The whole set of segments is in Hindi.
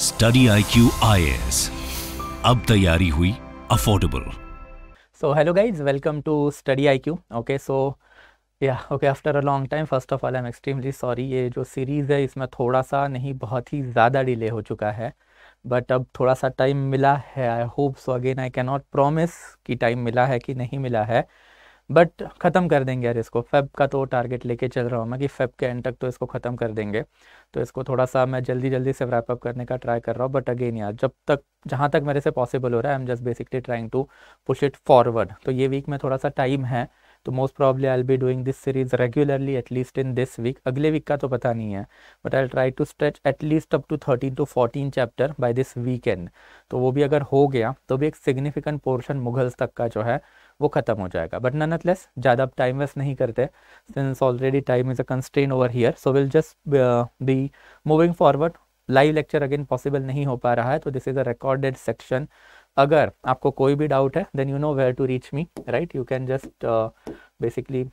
स्टडी आई क्यू आई अब तैयारी हुई affordable so hello guys welcome to study I Q okay so yeah okay after a long time first of all I am extremely sorry ये जो सीरीज़ है इसमें थोड़ा सा नहीं बहुत ही ज़्यादा डिले हो चुका है बट अब थोड़ा सा टाइम मिला है I hope so again I can not promise कि टाइम मिला है कि नहीं मिला है बट ख़त्म कर देंगे यार इसको फेब का तो टारगेट लेके चल रहा हूँ मैं कि फेब के एंड तक तो इसको ख़त्म कर देंगे तो इसको थोड़ा सा मैं जल्दी जल्दी से रैप अप करने का ट्राई कर रहा हूँ बट अगेन यार जब तक जहाँ तक मेरे से पॉसिबल हो रहा है I am just basically trying to push it forward तो ये वीक में थोड़ा सा टाइम है तो most probably I'll be doing this series regularly at least in this week अगले वीक का तो पता नहीं है but I try to stretch at least up to thirteen to fourteen chapter by this weekend तो वो भी अगर हो गया तो भी एक सिग्निफिकेंट पोर्शन मुगल्स तक का जो है वो ख़त्म हो जाएगा बट ननत लेस ज़्यादा टाइम वेस्ट नहीं करते since already time is a constraint over here so will just be moving forward live lecture again possible नहीं हो पा रहा है तो this is a recorded section अगर आपको कोई भी डाउट है then you know where to reach me right you can just basically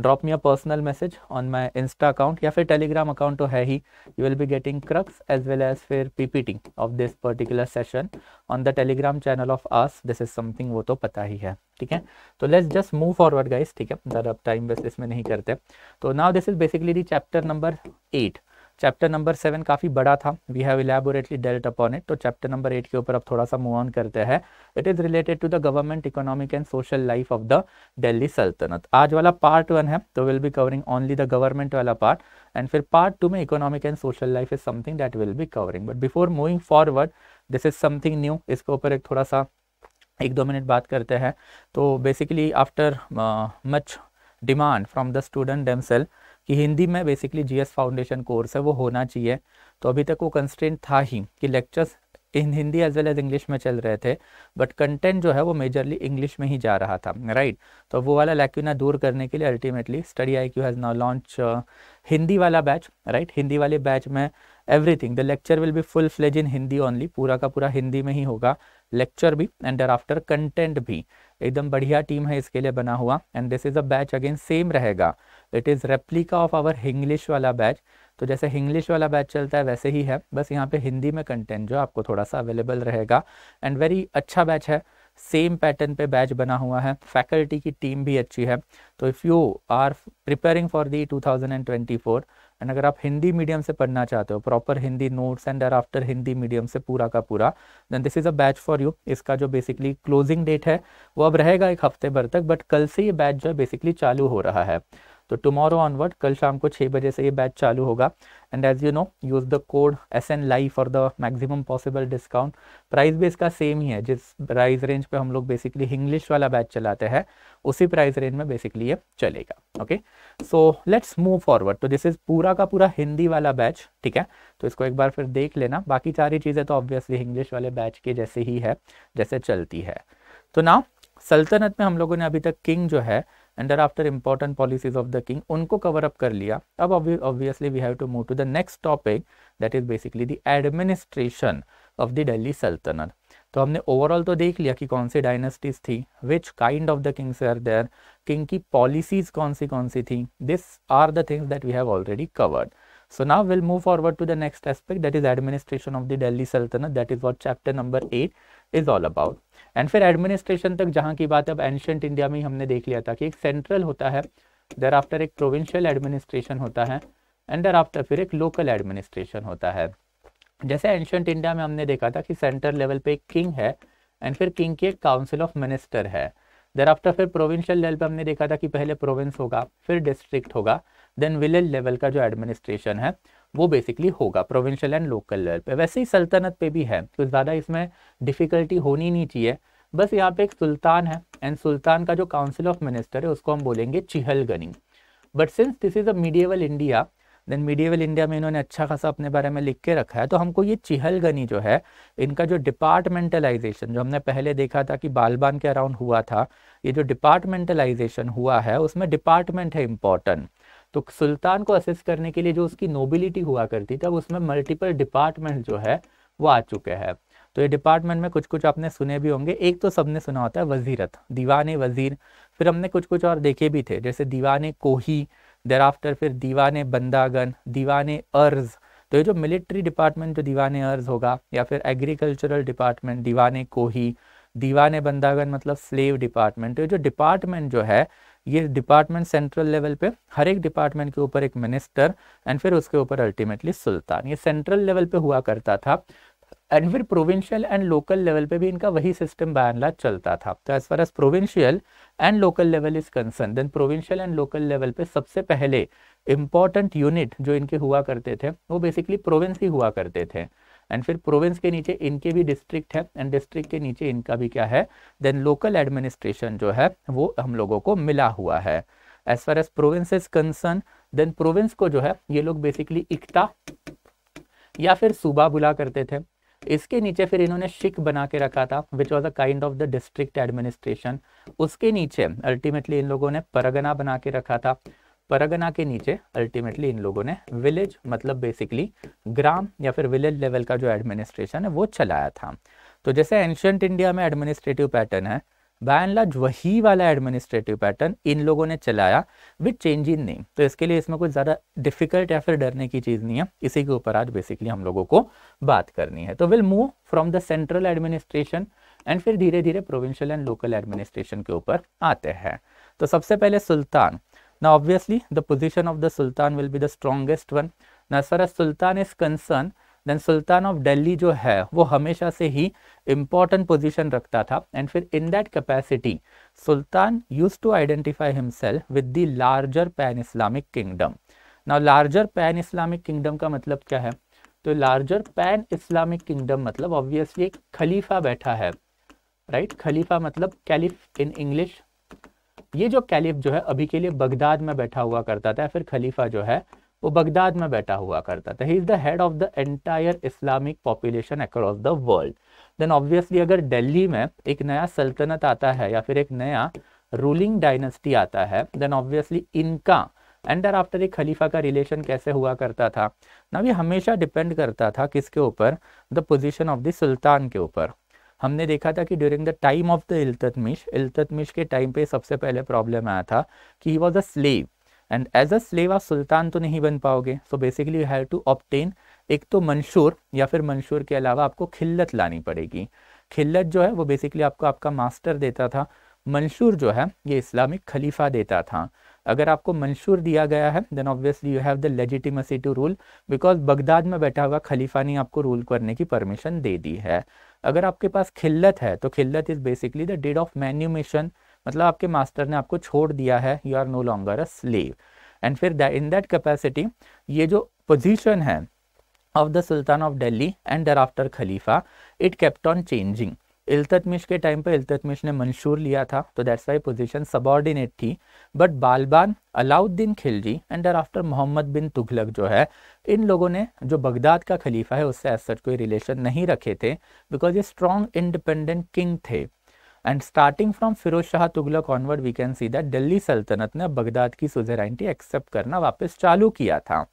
drop me a personal message on my insta account या फिर टेलीग्राम अकाउंट तो है ही you will be getting crux as well as फिर PPT of this particular session on the Telegram channel of ours this is something वो तो पता ही है ठीक है तो let's just move forward guys ठीक है ज़्यादा टाइम वेस्ट इसमें नहीं करते तो now this is basically the chapter number eight chapter number seven काफ़ी बड़ा था we have elaborately dealt upon it तो चैप्टर नंबर एट के ऊपर अब थोड़ा सा मूव ऑन करते हैं it is related to the government economic and social life of the Delhi सल्तनत आज वाला पार्ट वन है तो will be covering only the government वाला पार्ट एंड फिर पार्ट टू में economic and social life is something that will be covering but before moving forward this is something new इसके ऊपर एक थोड़ा सा एक दो मिनट बात करते हैं तो basically after much demand from the student themselves कि हिंदी में बेसिकली जीएस फाउंडेशन कोर्स है वो होना चाहिए तो अभी तक वो कंस्टेंट था ही कि lectures in Hindi as well as English में चल रहे थे बट कंटेंट जो है वो मेजरली इंग्लिश में ही जा रहा था राइट right? तो वो वाला लैक्यूना दूर करने के लिए ultimately study I Q has now launch Hindi वाला बैच राइट right? हिंदी वाले बैच में everything the lecture will be full fledge in Hindi only पूरा का पूरा हिंदी में ही होगा लेक्चर भी एंड डर आफ्टर कंटेंट भी एकदम बढ़िया टीम है इसके लिए बना हुआ and this is a batch again same रहेगा it is replica of our Hinglish वाला बैच तो जैसे हिंग्लिश वाला बैच चलता है वैसे ही है बस यहाँ पे हिंदी में कंटेंट जो आपको थोड़ा सा अवेलेबल रहेगा एंड वेरी अच्छा बैच है सेम पैटर्न पे बैच बना हुआ है फैकल्टी की टीम भी अच्छी है तो if you are preparing for the 2024 and अगर आप हिंदी मीडियम से पढ़ना चाहते हो proper Hindi notes and after Hindi medium से पूरा का पूरा then this is a batch for you इसका जो बेसिकली क्लोजिंग डेट है वो अब रहेगा एक हफ्ते भर तक बट कल से ये बैच जो है बेसिकली चालू हो रहा है तो टुमारो ऑनवर्ड कल शाम को छः बजे से ये बैच चालू होगा and as you know use the code S N live for the maximum possible discount price भी इसका सेम ही है जिस प्राइस रेंज पे हम लोग बेसिकली इंग्लिश वाला बैच चलाते हैं उसी प्राइस रेंज में बेसिकली ये चलेगा okay so let's move forward तो दिस इज़ पूरा का पूरा हिंदी वाला बैच ठीक है तो इसको एक बार फिर देख लेना बाकी सारी चीज़ें तो ऑब्वियसली इंग्लिश वाले बैच के जैसे ही है जैसे चलती है तो ना सल्तनत में हम लोगों ने अभी तक किंग जो है under after important policies of the king उनको कवर अप कर लिया अब obviously we have to move to the next topic that is basically the administration of the Delhi सल्तनत तो हमने ओवरऑल तो देख लिया कि कौन सी डायनेस्टीज थी which kind of the kings are there king की पॉलिसीज कौन सी कौन सी थी this are the things that we have already covered So now we'll move forward to the next aspect that is administration of the Delhi Sultanate that is what chapter number 8 is all about. And फिर एडमिनिस्ट्रेशन तक जहाँ की बात अब एंशंट इंडिया में हमने देख लिया था कि एक सेंट्रल होता है देर आफ्टर एक प्रोविंशियल एडमिनिस्ट्रेशन होता है एंड देर आफ्टर फिर एक लोकल एडमिनिस्ट्रेशन होता है जैसे एंशंट इंडिया में हमने देखा था कि सेंट्रल लेवल पे एक किंग है एंड फिर किंग की एक काउंसिल ऑफ मिनिस्टर है देर आफ्टर फिर प्रोविंशियल लेवल पे हमने देखा था कि पहले प्रोविंस होगा फिर डिस्ट्रिक्ट होगा देन विलेज लेवल का जो एडमिनिस्ट्रेशन है वो बेसिकली होगा प्रोविंशियल एंड लोकल लेवल पे वैसे ही सल्तनत पे भी है तो ज़्यादा इसमें डिफ़िकल्टी होनी नहीं चाहिए बस यहाँ पे एक सुल्तान है एंड सुल्तान का जो काउंसिल ऑफ मिनिस्टर है उसको हम बोलेंगे गनी but since this is a India then medieval India में इन्होंने अच्छा खासा अपने बारे में लिख के रखा है तो हमको ये चिहल गनी जो है इनका जो डिपार्टमेंटलाइजेशन जो हमने पहले देखा था कि बालबान के अराउंड हुआ था ये जो डिपार्टमेंटलाइजेशन हुआ है उसमें डिपार्टमेंट है इम्पॉर्टेंट तो सुल्तान को असिस्ट करने के लिए जो उसकी नोबिलिटी हुआ करती थी अब उसमें मल्टीपल डिपार्टमेंट जो है वो आ चुके हैं तो ये डिपार्टमेंट में कुछ कुछ आपने सुने भी होंगे एक तो सबने सुना होता है वजीरत दीवाने वजीर फिर हमने कुछ कुछ और देखे भी थे जैसे दीवाने कोही देर आफ्टर फिर दीवाने बंदागन दीवाने अर्ज़ तो ये जो मिलिट्री डिपार्टमेंट जो दीवाने अर्ज होगा या फिर एग्रीकल्चरल डिपार्टमेंट दीवाने कोही दीवाने बंदागन मतलब स्लेव डिपार्टमेंट तो ये जो डिपार्टमेंट जो है ये डिपार्टमेंट सेंट्रल लेवल पे हर एक डिपार्टमेंट के ऊपर एक मिनिस्टर एंड फिर उसके ऊपर अल्टीमेटली सुल्तान ये सेंट्रल लेवल पे हुआ करता था एंड फिर प्रोविंशियल एंड लोकल लेवल पे भी इनका वही सिस्टम बायला चलता था तो as far as provincial and local level is concern then provincial and local level पे सबसे पहले इंपॉर्टेंट यूनिट जो इनके हुआ करते थे वो बेसिकली प्रोविंस ही हुआ करते थे एंड फिर प्रोविंस के नीचे इनके भी डिस्ट्रिक्ट है एंड डिस्ट्रिक्ट के नीचे इनका भी क्या है देन लोकल एडमिनिस्ट्रेशन जो है वो हम लोगों को मिला हुआ है as far as province is concern then province को जो है ये लोग बेसिकली इकता या फिर सूबा बुला करते थे इसके नीचे फिर इन्होंने शिक बना के रखा था which was a kind of the district administration उसके नीचे अल्टीमेटली इन लोगों ने परगना बना के रखा था परगना के नीचे अल्टीमेटली इन लोगों ने विलेज मतलब बेसिकली ग्राम या फिर विलेज लेवल का जो एडमिनिस्ट्रेशन है वो चलाया था तो जैसे एंशंट इंडिया में एडमिनिस्ट्रेटिव पैटर्न है बाय एंड लार्ज वही वाला एडमिनिस्ट्रेटिव पैटर्न इन लोगों ने चलाया विद चेंज इन नेम तो इसके लिए इसमें कुछ ज़्यादा डिफिकल्ट या फिर डरने की चीज़ नहीं है इसी के ऊपर आज बेसिकली हम लोगों को बात करनी है तो will move from the central administration and फिर धीरे धीरे प्रोविंशियल एंड लोकल एडमिनिस्ट्रेशन के ऊपर आते हैं तो सबसे पहले सुल्तान Now obviously the position of the Sultan will be the strongest one. Now as far as Sultan is concerned then sultan of delhi जो है वो हमेशा से ही important position रखता था and फिर in that capacity sultan used to identify himself with the larger pan islamic kingdom now larger pan islamic kingdom का मतलब क्या है तो लार्जर पैन इस्लामिक किंगडम मतलब ऑब्वियसली एक खलीफा बैठा है राइट right? खलीफा मतलब कैलिफ इन इंग्लिश ये जो कैलिफ जो है अभी के लिए बगदाद में बैठा हुआ करता था फिर खलीफा जो है वो बगदाद में बैठा हुआ करता था he is the head of the entire Islamic population across the world then obviously अगर दिल्ली में एक नया सल्तनत आता है या फिर एक नया रूलिंग डायनेस्टी आता है देन ऑब्वियसली इनका एंड आफ्टर एक खलीफा का रिलेशन कैसे हुआ करता था ना ये हमेशा डिपेंड करता था किसके ऊपर द पोजिशन ऑफ द सुल्तान के ऊपर हमने देखा था कि during the time of the Iltutmish Iltutmish के टाइम पे सबसे पहले प्रॉब्लम आया था कि he was a slave and as a slave आप सुल्तान तो नहीं बन पाओगे so basically you have to obtain एक तो मंशूर या फिर मंशूर के अलावा आपको खिल्लत लानी पड़ेगी खिल्लत जो है वो बेसिकली आपको आपका मास्टर देता था मंशूर जो है ये इस्लामिक खलीफा देता था अगर आपको मंशूर दिया गया है then obviously you have the legitimacy to rule because Baghdad में बैठा हुआ खलीफा ने आपको रूल करने की परमिशन दे दी है अगर आपके पास खिल्लत है तो खिल्लत is basically the deed of manumission मतलब आपके मास्टर ने आपको छोड़ दिया है you are no longer a slave and फिर इन दैट कैपेसिटी ये जो पोजिशन है ऑफ द सुल्तान of Delhi and thereafter खलीफा it kept on changing Iltutmish के टाइम पर इल्तमिश ने मंशूर लिया था तो दैट्स वाई पोजिशन सबॉर्डिनेट थी but Balban Alauddin Khilji and thereafter Mohammad bin Tughlaq जो है इन लोगों ने जो बगदाद का खलीफा है उससे एज सच कोई रिलेशन नहीं रखे थे बिकॉज ये स्ट्रॉन्ग इंडिपेंडेंट किंग थे and starting from Firoz Shah Tughlaq onward we can see that Delhi सल्तनत ने बगदाद की सुजेराइंटी एक्सेप्ट करना वापस चालू किया था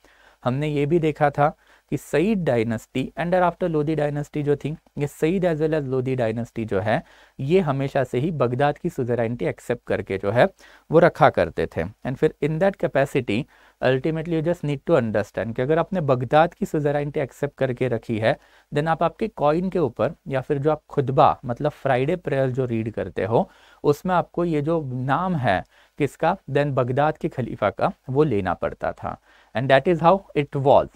हमने ये भी देखा था कि Sayyid dynasty and after Lodi dynasty जो थी ये Sayyid as well as Lodi dynasty जो है ये हमेशा से ही बगदाद की सुजेराइंटी एक्सेप्ट करके जो है वो रखा करते थे एंड फिर in that capacity ultimately you just need to understand कि अगर आपने बगदाद की सजराइनटी एक्सेप्ट करके रखी है देन आप आपके कॉइन के ऊपर या फिर जो आप खुदबा मतलब फ्राइडे प्रेयर जो रीड करते हो उसमें आपको ये जो नाम है किसका देन बगदाद के खलीफा का वो लेना पड़ता था and that is how it was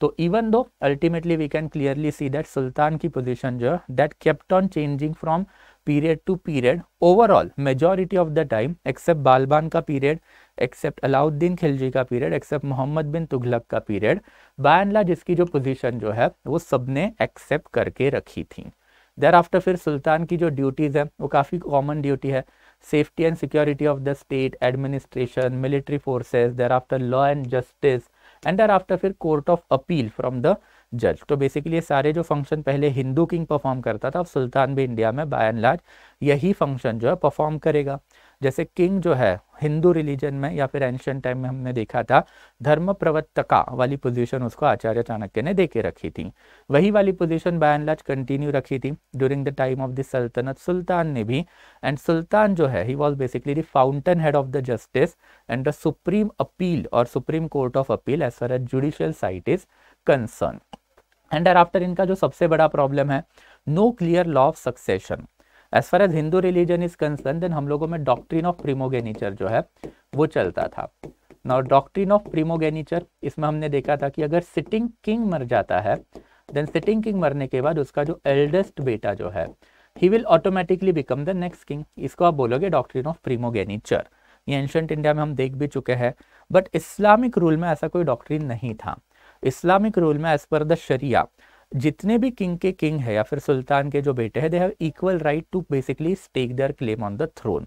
तो even though ultimately we can clearly see that सुल्तान की पोजीशन जो है that kept on changing from period to period overall majority of the time except Balban का पीरियड एक्सेप्ट अलाउद्दीन खिलजी का पीरियड एक्सेप्ट मोहम्मद बिन तुगलक का पीरियड बायला जिसकी जो पोजीशन जो है वो सबने एक्सेप्ट करके रखी थी देर आफ्टर फिर सुल्तान की जो ड्यूटीज़ है वो काफ़ी कॉमन ड्यूटी है safety and security of the state administration military forces thereafter law and justice and thereafter फिर court of appeal from the जज तो बेसिकली ये सारे जो फंक्शन पहले हिंदू किंग परफॉर्म करता था अब सुल्तान भी इंडिया में बाय एंड लार्ज यही फंक्शन जो है परफॉर्म करेगा जैसे किंग जो है हिंदू रिलीजन में या फिर एंशियंट टाइम में हमने देखा था धर्म प्रवर्तका वाली पोजीशन उसको आचार्य चाणक्य ने देके रखी थी वही वाली position by and large continue रखी थी during the time of the सल्तनत सुल्तान ने भी एंड सुल्तान जो है he was basically the fountain head of the justice and the supreme appeal और supreme court of appeal as far as judicial site is concern and after इनका जो सबसे बड़ा प्रॉब्लम है no clear law of succession as far as Hindu religion is concern then हम लोगों में डॉक्ट्रीन ऑफ प्रीमोगेनीचर जो है वो चलता था और डॉक्ट्रीन ऑफ प्रीमोगेनीचर इसमें हमने देखा था कि अगर सिटिंग किंग मर जाता है देन सिटिंग किंग मरने के बाद उसका जो एल्डेस्ट बेटा जो है he will automatically become the next king इसको आप बोलोगे डॉक्ट्रीन ऑफ प्रीमोगेनीचर ये एंशंट इंडिया में हम देख भी चुके हैं बट इस्लामिक रूल में ऐसा कोई डॉक्ट्रीन नहीं था इस्लामिक रूल में एज पर द शरिया जितने भी किंग के किंग है या फिर सुल्तान के जो बेटे हैं they have equal right to basically stake their claim on the throne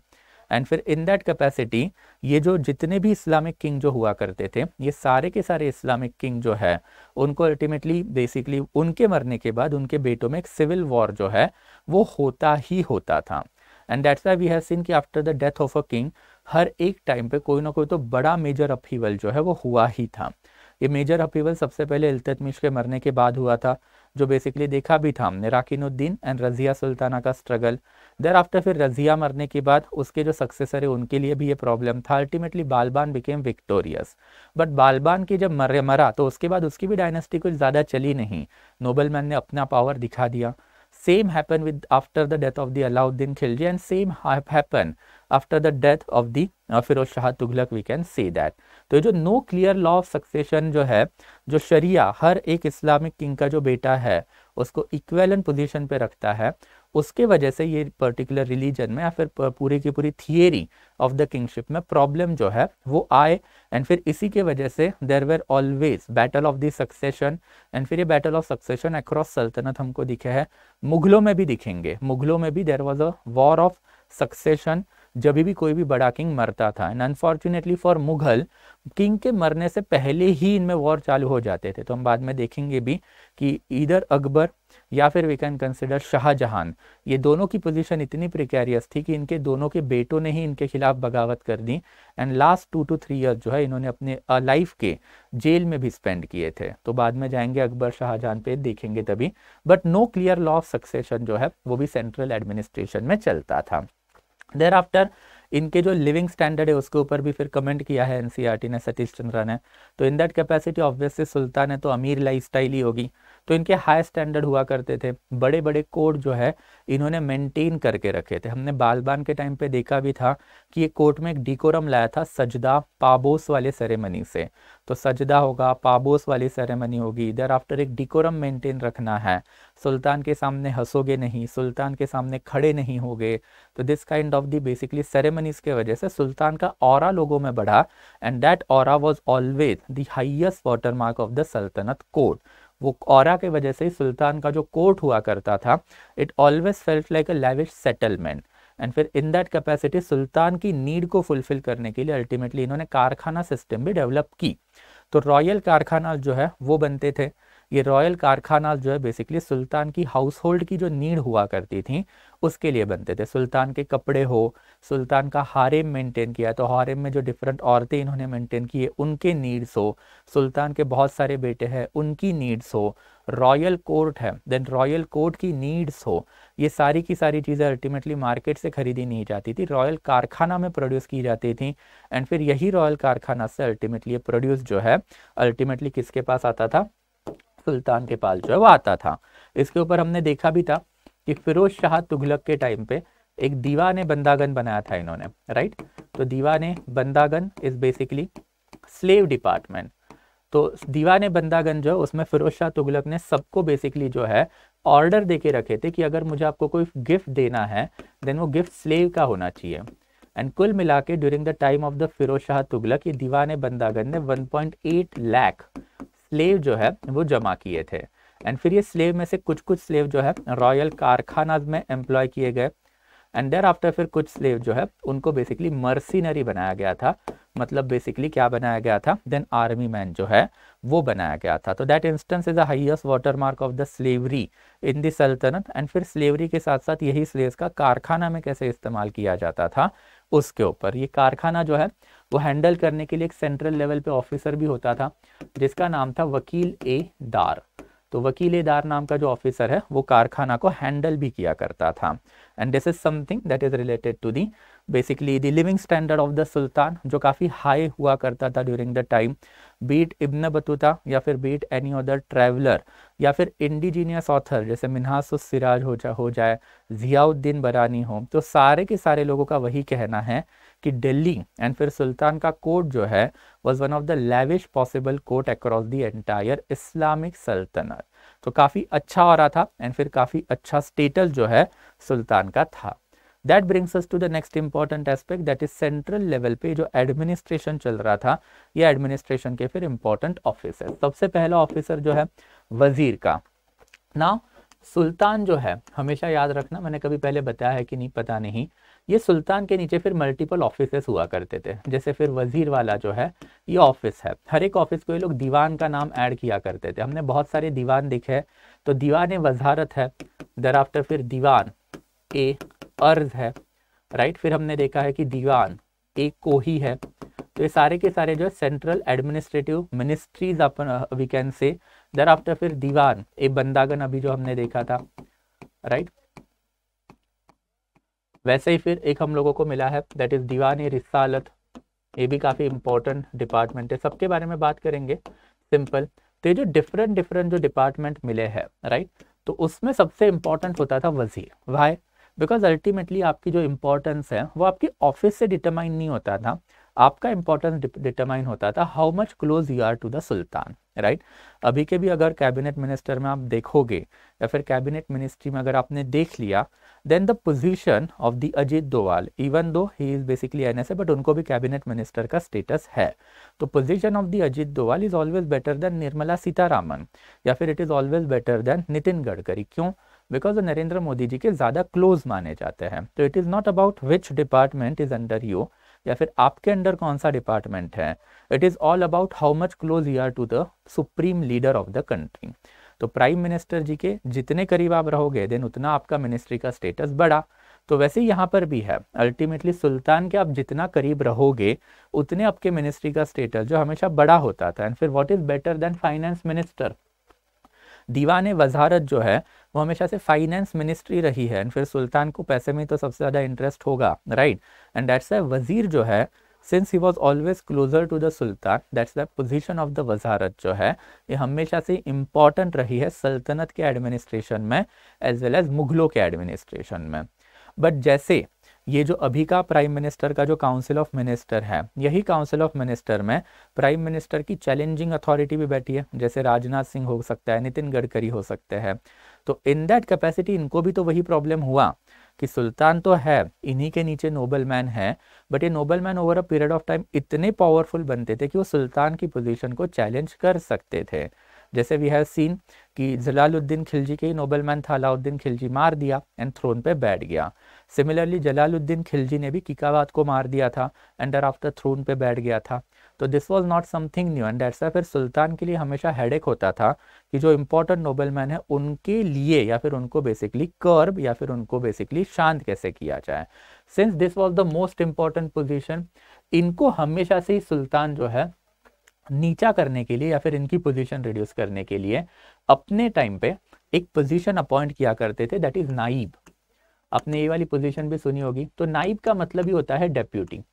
and फिर इन दैट कैपेसिटी ये जो जितने भी इस्लामिक किंग जो हुआ करते थे ये सारे के सारे इस्लामिक किंग जो है उनको अल्टीमेटली बेसिकली उनके मरने के बाद उनके बेटों में एक सिविल वॉर जो है वो होता ही होता था and that's why we have seen कि after the death of a king हर एक टाइम पे कोई ना कोई तो बड़ा मेजर अपीवल जो है वो हुआ ही था ये मेजर अपीवल सबसे पहले इल्तमिश के मरने के बाद हुआ था जो बेसिकली देखा भी था हमने राकिनुद्दीन एंड रजिया सुल्ताना का स्ट्रगल देर आफ्टर फिर रजिया मरने के बाद उसके जो सक्सेसर है उनके लिए भी ये प्रॉब्लम था ultimately Balban became victorious but Balban की जब मर मरा तो उसके बाद उसकी भी डायनेस्टी कुछ ज़्यादा चली नहीं नोबल ने अपना पावर दिखा दिया Same happened with after the death of the Alauddin Khilji and same happened after the death of the uh, Firoz Shah Tughlaq we can say that. तो जो no clear law of succession जो है जो शरिया हर एक इस्लामिक किंग का जो बेटा है उसको इक्वेलेंट पोजीशन पे रखता है उसके वजह से ये पर्टिकुलर रिलीजन में या फिर पूरी की पूरी थियरी ऑफ द किंगशिप में प्रॉब्लम जो है वो आए एंड फिर इसी के वजह से there were always battle of the succession and फिर ये बैटल ऑफ सक्सेशन अक्रॉस सल्तनत हमको दिखे है मुगलों में भी दिखेंगे मुगलों में भी there was a war of succession जब भी कोई भी बड़ा किंग मरता था and unfortunately for Mughal king के मरने से पहले ही इनमें वॉर चालू हो जाते थे तो हम बाद में देखेंगे भी कि इधर अकबर या फिर वी कैन कंसिडर शाहजहान ये दोनों की पोजीशन इतनी प्रिकैरियस थी कि इनके दोनों के बेटों ने ही इनके खिलाफ बगावत कर दी and last two two three years जो है इन्होंने अपने लाइफ के जेल में भी स्पेंड किए थे तो बाद में जाएंगे अकबर शाहजहान पे देखेंगे तभी but no clear law of succession जो है वो भी सेंट्रल एडमिनिस्ट्रेशन में चलता था देर आफ्टर इनके जो लिविंग स्टैंडर्ड है उसके ऊपर भी फिर कमेंट किया है एनसीईआरटी e ने सतीश चंद्रा ने तो इन दैट कैपेसिटी ऑब्वियसली सुल्तान है तो अमीर लाइफ स्टाइल ही होगी तो इनके हाई स्टैंडर्ड हुआ करते थे बड़े बड़े कोर्ट जो है इन्होंने मेंटेन करके रखे थे हमने बालबान के टाइम पे देखा भी था कि ये कोर्ट में एक डिकोरम लाया था सजदा पाबोस वाले सेरेमनी से तो सजदा होगा पाबोस वाली सेरेमनी होगी इधर आफ्टर एक डिकोरम मेंटेन रखना है सुल्तान के सामने हंसोगे नहीं सुल्तान के सामने खड़े नहीं होगे तो this kind of the basically ceremonies के वजह से सुल्तान का और लोगों में बढ़ा एंड दैट और was always the highest water mark of the सल्तनत कोर्ट वो और के वजह से सुल्तान का जो कोर्ट हुआ करता था it always felt like a lavish settlement and फिर इन दैट कैपेसिटी सुल्तान की नीड को फुलफिल करने के लिए अल्टीमेटली इन्होंने कारखाना सिस्टम भी डेवलप की तो रॉयल कारखाना जो है वो बनते थे ये रॉयल कारखाना जो है बेसिकली सुल्तान की हाउस होल्ड की जो नीड हुआ करती थी उसके लिए बनते थे सुल्तान के कपड़े हो सुल्तान का हारेम मेंटेन किया तो हारेम में जो डिफरेंट औरतें इन्होंने मेंटेन किए उनके नीड्स हो सुल्तान के बहुत सारे बेटे हैं उनकी नीड्स हो रॉयल कोर्ट है देन रॉयल कोर्ट की नीड्स हो ये सारी की सारी चीज़ें अल्टीमेटली मार्केट से खरीदी नहीं जाती थी रॉयल कारखाना में प्रोड्यूस की जाती थी एंड फिर यही रॉयल कारखाना से अल्टीमेटली प्रोड्यूस जो है अल्टीमेटली किसके पास आता था सुल्तान के पास जो है वो आता था इसके ऊपर हमने देखा भी था कि फिरोज शाह तुगलक के टाइम पे एक दीवा ने बंदागन बनाया था इन्होंने राइट तो दीवा ने बंदागन इज बेसिकली स्लेव डिपार्टमेंट तो दीवा ने बंदागन जो है उसमें फिरोज शाह तुगलक ने सबको बेसिकली जो है ऑर्डर दे रखे थे कि अगर मुझे आपको कोई गिफ्ट देना है देन वो गिफ्ट स्लेव का होना चाहिए एंड कुल मिला के during the time of the Firoz Shah Tughlaq ये दीवा ने बंदागन ने one point eight lakh slave जो है वो जमा किए थे एंड फिर ये स्लेव में से कुछ कुछ स्लेव जो है रॉयल कारखाना में एम्प्लॉय किए गए एंड देर आफ्टर फिर कुछ स्लेव जो है उनको बेसिकली मर्सिनरी बनाया गया था मतलब बेसिकली क्या बनाया गया था देन आर्मी मैन जो है वो बनाया गया था तो that instance is the highest water mark of the slavery in the सल्तनत एंड फिर स्लेवरी के साथ साथ यही स्लेव का कारखाना में कैसे इस्तेमाल किया जाता था उसके ऊपर ये कारखाना जो है वो तो हैंडल करने के लिए एक सेंट्रल लेवल पे ऑफिसर भी होता था जिसका नाम था वकील ए दार तो वकील ए दार नाम का जो ऑफिसर है वो कारखाना को हैंडल भी किया करता था and this is something that is related to the basically the living standard of the sultan जो काफ़ी हाई हुआ करता था during the time beat Ibn Battuta या फिर बीट एनी अदर ट्रैवलर या फिर इंडिजीनियस ऑथर जैसे मिनहास सिराज हो, जा, हो जाए जियाउद्दीन बरानी हो तो सारे के सारे लोगों का वही कहना है कि दिल्ली एंड फिर सुल्तान का कोर्ट जो है was one of the lavish possible court across the entire Islamic सल्तनत तो काफ़ी अच्छा हो रहा था एंड फिर काफ़ी अच्छा स्टेटल जो है सुल्तान का था that brings us to the next important aspect that is central level पे जो एडमिनिस्ट्रेशन चल रहा था ये एडमिनिस्ट्रेशन के फिर इंपॉर्टेंट ऑफिसर सबसे पहला ऑफिसर जो है वजीर का ना सुल्तान जो है हमेशा याद रखना मैंने कभी पहले बताया है कि नहीं पता नहीं ये सुल्तान के नीचे फिर मल्टीपल ऑफिस हुआ करते थे जैसे फिर वजीर वाला जो है ये ऑफिस है हर एक ऑफिस को ये लोग दीवान का नाम ऐड किया करते थे हमने बहुत सारे दीवान देखे तो दीवान वजारत है दर आफ्टर फिर दीवान ए अर्ज है राइट फिर हमने देखा है कि दीवान एक को ही है तो ये सारे के सारे जो है सेंट्रल एडमिनिस्ट्रेटिव मिनिस्ट्रीज अपन we can say thereafter फिर दीवान ए बंदागन अभी जो हमने देखा था राइट वैसे ही फिर एक हम लोगों को मिला है दैट इज दीवान ए रिसालत ये भी काफ़ी इंपॉर्टेंट डिपार्टमेंट है सबके बारे में बात करेंगे सिंपल तो ये जो डिफरेंट डिफरेंट जो डिपार्टमेंट मिले हैं राइट तो उसमें सबसे इंपॉर्टेंट होता था वजीर वाई बिकॉज अल्टीमेटली आपकी जो इम्पोर्टेंस है वो आपके ऑफिस से डिटरमाइन नहीं होता था आपका इम्पोर्टेंस डिटरमाइन होता था how much close you are to the sultan right अभी के भी अगर कैबिनेट मिनिस्टर में आप देखोगे या फिर कैबिनेट मिनिस्ट्री में अगर आपने देख लिया then the position of the Ajit Doval even though he is basically N S A but उनको भी कैबिनेट मिनिस्टर का स्टेटस है तो position of the Ajit Doval is always better than Nirmala Sitharaman या फिर it is always better than Nitin Gadkari क्यों बिकॉज वो नरेंद्र मोदी जी के ज़्यादा क्लोज माने जाते हैं तो it is not about which department is under you या फिर आपके अंडर कौन सा डिपार्टमेंट है it is all about how much close you are to the supreme leader of the country तो प्राइम मिनिस्टर जी के जितने करीब आप रहोगे देन उतना आपका मिनिस्ट्री का स्टेटस बढ़ा तो वैसे ही यहाँ पर भी है अल्टीमेटली सुल्तान के आप जितना करीब रहोगे उतने आपके मिनिस्ट्री का स्टेटस जो हमेशा बड़ा होता था एंड फिर what is better than finance minister दीवाने वजारत जो है वो हमेशा से फाइनेंस मिनिस्ट्री रही है एंड फिर सुल्तान को पैसे में तो सबसे ज़्यादा इंटरेस्ट होगा राइट एंड दैट्स अ वजीर जो है since he was always closer to the sultan that's the position of the वजारत जो है ये हमेशा से इम्पॉर्टेंट रही है सल्तनत के एडमिनिस्ट्रेशन में एज वेल एज मुगलों के एडमिनिस्ट्रेशन में बट जैसे ये जो अभी का प्राइम मिनिस्टर का जो काउंसिल ऑफ मिनिस्टर है यही काउंसिल ऑफ मिनिस्टर में प्राइम मिनिस्टर की चैलेंजिंग अथॉरिटी भी बैठी है जैसे राजनाथ सिंह हो सकता है नितिन गडकरी हो सकते हैं तो इन दैट कैपेसिटी इनको भी तो वही प्रॉब्लम हुआ कि सुल्तान तो है इन्हीं के नीचे नोबल मैन है बट ये noble man over a period of time इतने पावरफुल बनते थे कि वो सुल्तान की पोजीशन को चैलेंज कर सकते थे जैसे वी हैव सीन कि जलालुद्दीन खिलजी के ही नोबल मैन था अलाउद्दीन खिलजी मार दिया एंड थ्रोन पे बैठ गया सिमिलरली जलालुद्दीन खिलजी ने भी किकावाद को मार दिया था एंड आफ्टर थ्रोन पे बैठ गया था तो this was not something new and that's फिर सुल्तान के लिए हमेशा हेडेक होता था कि जो इंपॉर्टेंट नोबल मैन है उनके लिए या फिर उनको बेसिकली कर्ब या फिर उनको बेसिकली शांत कैसे किया जाए since this was the most important position इनको हमेशा से ही सुल्तान जो है नीचा करने के लिए या फिर इनकी पोजिशन रिड्यूस करने के लिए अपने टाइम पे एक पोजिशन अपॉइंट किया करते थे दैट इज नाइब आपने ये वाली पोजीशन भी सुनी होगी तो नाइब का मतलब ही होता है डेप्यूटी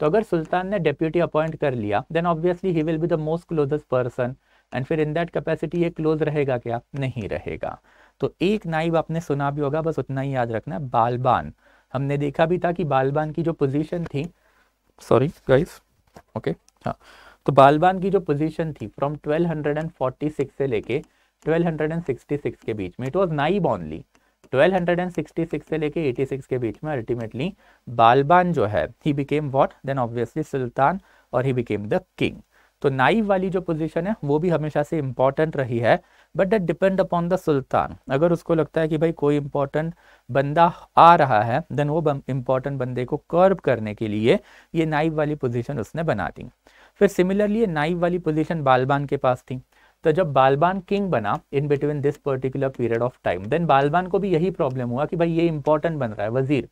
तो अगर सुल्तान ने डेप्यूटी अपॉइंट कर लिया then obviously he will be the most closest person and फिर इन दैट कैपेसिटी ये क्लोज रहेगा क्या नहीं रहेगा तो एक नाइब आपने सुना भी होगा बस उतना ही याद रखना है बालबान हमने देखा भी था कि बालबान की जो पोजीशन थी सॉरी गाइस ओके हाँ तो बालबान की जो पोजीशन थी फ्रॉम 1246 से लेके 1266 के बीच में इट वाज नाइब ओनली 1266 से लेके 86 के बीच में अल्टीमेटली बालबान जो है he became what then obviously sultan और ही बिकेम द किंग तो नाइव वाली जो पोजीशन है वो भी हमेशा से इम्पॉर्टेंट रही है but that depend upon the sultan अगर उसको लगता है कि भाई कोई इम्पॉर्टेंट बंदा आ रहा है देन वो इम्पॉर्टेंट बंदे को कर्व करने के लिए ये नाइव वाली पोजीशन उसने बना दी फिर सिमिलरली ये नाइव वाली पोजीशन बालबान के पास थी तो जब बालबान किंग बना in between this particular period of time then Balban को भी यही प्रॉब्लम हुआ कि भाई ये इंपॉर्टेंट बन रहा है वजीर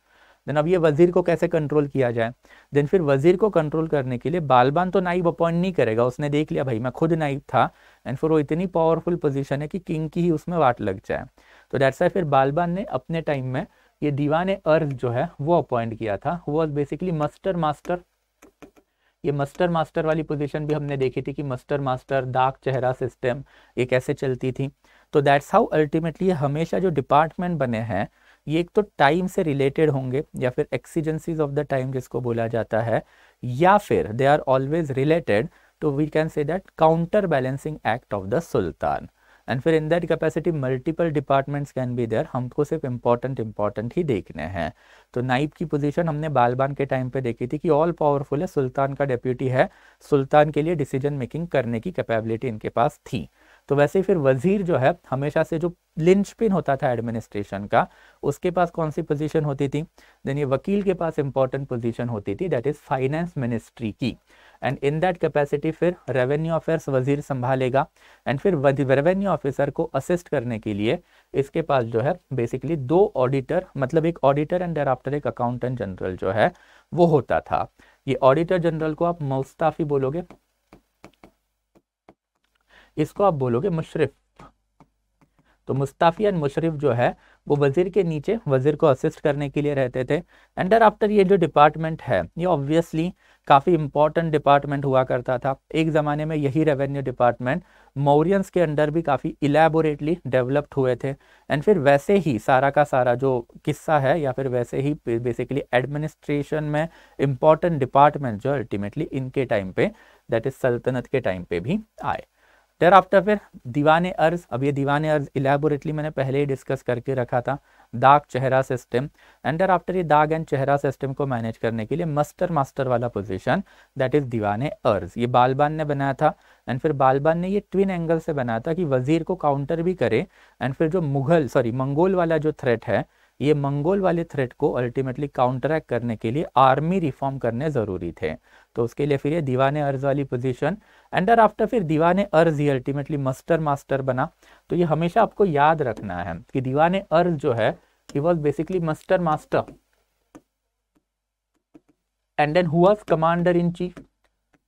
देन अब ये वजीर को कैसे कंट्रोल किया जाए देन फिर वजीर को कंट्रोल करने के लिए बालबान तो नाइब अपॉइंट नहीं करेगा उसने देख लिया भाई मैं खुद नाइब था एंड फिर वो इतनी पावरफुल पोजिशन है कि किंग की ही उसमें वाट लग जाए तो डेट साइड फिर बालबान ने अपने टाइम में ये दीवान अर्ज जो है वो अपॉइंट किया था वो बेसिकली मस्टर मास्टर ये मस्टर मास्टर वाली पोजीशन भी हमने देखी थी कि मस्टर मास्टर दाग चेहरा सिस्टम ये कैसे चलती थी तो दैट्स हाउ अल्टीमेटली हमेशा जो डिपार्टमेंट बने हैं ये एक तो टाइम से रिलेटेड होंगे या फिर एक्सीजेंसीज ऑफ द टाइम जिसको बोला जाता है या फिर they are always related to we can say that counter balancing act of the sultan and फिर in that capacity multiple departments can be there हमको सिर्फ इम्पॉर्टेंट इम्पॉर्टेंट ही देखने हैं तो नाइब की पोजीशन हमने बालबान के टाइम पे देखी थी कि ऑल पावरफुल है सुल्तान का डेप्यूटी है सुल्तान के लिए डिसीजन मेकिंग करने की कैपेबिलिटी इनके पास थी तो वैसे फिर वजीर जो है हमेशा से जो लिंच पिन होता था एडमिनिस्ट्रेशन का उसके पास कौन सी पोजीशन होती थी देन ये वकील के पास इंपॉर्टेंट पोजीशन होती थी दैट इज़ फाइनेंस मिनिस्ट्री की एंड इन दैट कैपेसिटी फिर रेवेन्यू अफेयर्स वजीर संभालेगा एंड फिर रेवेन्यू ऑफिसर को असिस्ट करने के लिए इसके पास जो है बेसिकली दो ऑडिटर मतलब एक ऑडिटर एंड देर आफ्टर एक अकाउंटेंट जनरल जो है वो होता था ये ऑडिटर जनरल को आप मुस्ताफी बोलोगे इसको आप बोलोगे मुशरफ तो मुस्ताफी एंड मुशरफ जो है वो वजीर के नीचे वजीर को असिस्ट करने के लिए रहते थे एंडर आफ्टर ये जो डिपार्टमेंट है ये ऑब्वियसली काफ़ी इंपॉर्टेंट डिपार्टमेंट हुआ करता था एक ज़माने में यही रेवेन्यू डिपार्टमेंट मौर्यंस के अंडर भी काफ़ी इलेबोरेटली डेवलप्ड हुए थे एंड फिर वैसे ही सारा का सारा जो किस्सा है या फिर वैसे ही बेसिकली एडमिनिस्ट्रेशन में इम्पॉर्टेंट डिपार्टमेंट जो अल्टीमेटली इनके टाइम पे दैट इज सल्तनत के टाइम पे भी आए डर आफ्टर फिर दीवान अर्ज अब ये दीवान अर्ज इलेबोरेटली मैंने पहले ही डिस्कस करके रखा था दाग चेहरा सिस्टम एंड देर आफ्टर ये दाग एंड चेहरा सिस्टम को मैनेज करने के लिए मस्टर मास्टर वाला पोजीशन दैट इज दीवान अर्ज ये बालबान ने बनाया था एंड फिर बालबान ने ये ट्विन एंगल से बनाया था कि वजीर को काउंटर भी करे एंड फिर जो मुगल सॉरी मंगोल वाला जो थ्रेट है ये मंगोल वाले थ्रेट को अल्टीमेटली काउंटरैक्ट करने के लिए आर्मी रिफॉर्म करने ज़रूरी थे तो उसके लिए फिर ये दीवाने अर्ज वाली पोजीशन एंड आफ्टर फिर दीवाने अर्ज ही अल्टीमेटली मस्टर मास्टर बना तो ये हमेशा आपको याद रखना है कि दीवाने अर्ज जो है he was basically muster master and then हुआज commander in chief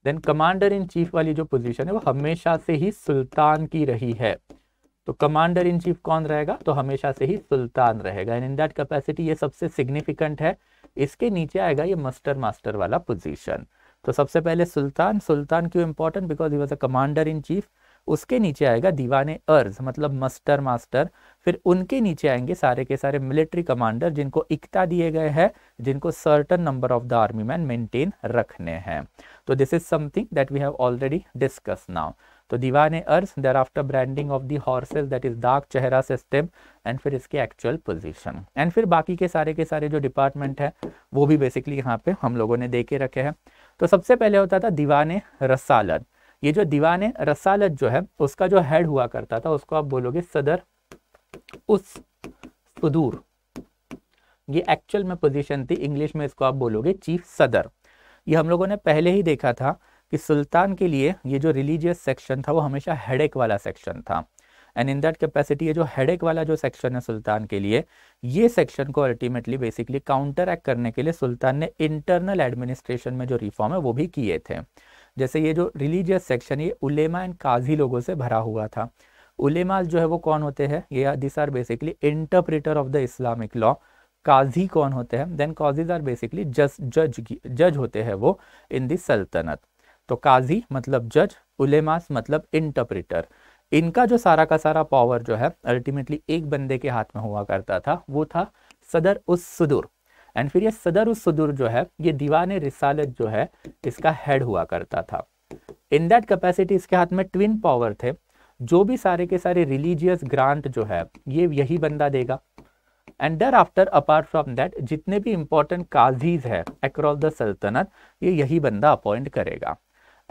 then commander in chief वाली जो पोजीशन है वो हमेशा से ही सुल्तान की रही है तो कमांडर इन चीफ कौन रहेगा तो हमेशा से ही सुल्तान रहेगा एंड इन दैट कैपेसिटी ये सबसे सिग्निफिकेंट है इसके नीचे आएगा ये मस्टर मास्टर वाला पोजीशन तो सबसे पहले सुल्तान सुल्तान क्यों important because he was a commander in chief उसके नीचे आएगा दीवाने अर्ज मतलब मस्टर मास्टर फिर उनके नीचे आएंगे सारे के सारे मिलिट्री कमांडर जिनको इकता दिए गए हैं जिनको certain number of the army man maintain रखने हैं तो this is something that we have already discuss now तो दीवाने अर्ज thereafter branding of the horses that is डार्क चेहरा सिस्टम एंड फिर इसके एक्चुअल पोजिशन एंड फिर बाकी के सारे के सारे जो डिपार्टमेंट है वो भी बेसिकली यहाँ पे हम लोगों ने दे के रखे हैं तो सबसे पहले होता था दीवान रसालत ये जो दीवान रसालत जो है उसका जो हेड हुआ करता था उसको आप बोलोगे सदर उस सुदूर ये एक्चुअल में पोजीशन थी इंग्लिश में इसको आप बोलोगे चीफ सदर ये हम लोगों ने पहले ही देखा था कि सुल्तान के लिए ये जो रिलीजियस सेक्शन था वो हमेशा हेडेक वाला सेक्शन था एंड इन दैट कैपेसिटी ये जो हेडेक वाला जो सेक्शन है सुल्तान के लिए ये सेक्शन को अल्टीमेटली बेसिकली काउंटर एक्ट करने के लिए सुल्तान ने इंटरनल एडमिनिस्ट्रेशन में जो रिफॉर्म है वो भी किए थे जैसे ये जो रिलीजियस सेक्शन ये उलेमा एंड काजी लोगों से भरा हुआ था उलेमाज जो है वो कौन होते हैं ये this are basically interpreter of the Islamic law काजी कौन होते हैं देन काजीज आर बेसिकली जज जज जज होते हैं वो इन दी सल्तनत तो काजी मतलब जज उलेमास मतलब इंटरप्रिटर इनका जो सारा का सारा पावर जो है अल्टीमेटली एक बंदे के हाथ में हुआ करता था वो था सदर उस सुदूर एंड फिर ये सदर उस सुदूर जो है ये दीवान रिसालत जो है इसका हेड हुआ करता था इन दैट कैपेसिटी इसके हाथ में ट्विन पावर थे जो भी सारे के सारे रिलीजियस ग्रांट जो है ये यही बंदा देगा एंड डर आफ्टर अपार्ट फ्रॉम दैट जितने भी इंपॉर्टेंट काजीज है अक्रॉस द सल्तनत ये यही बंदा अपॉइंट करेगा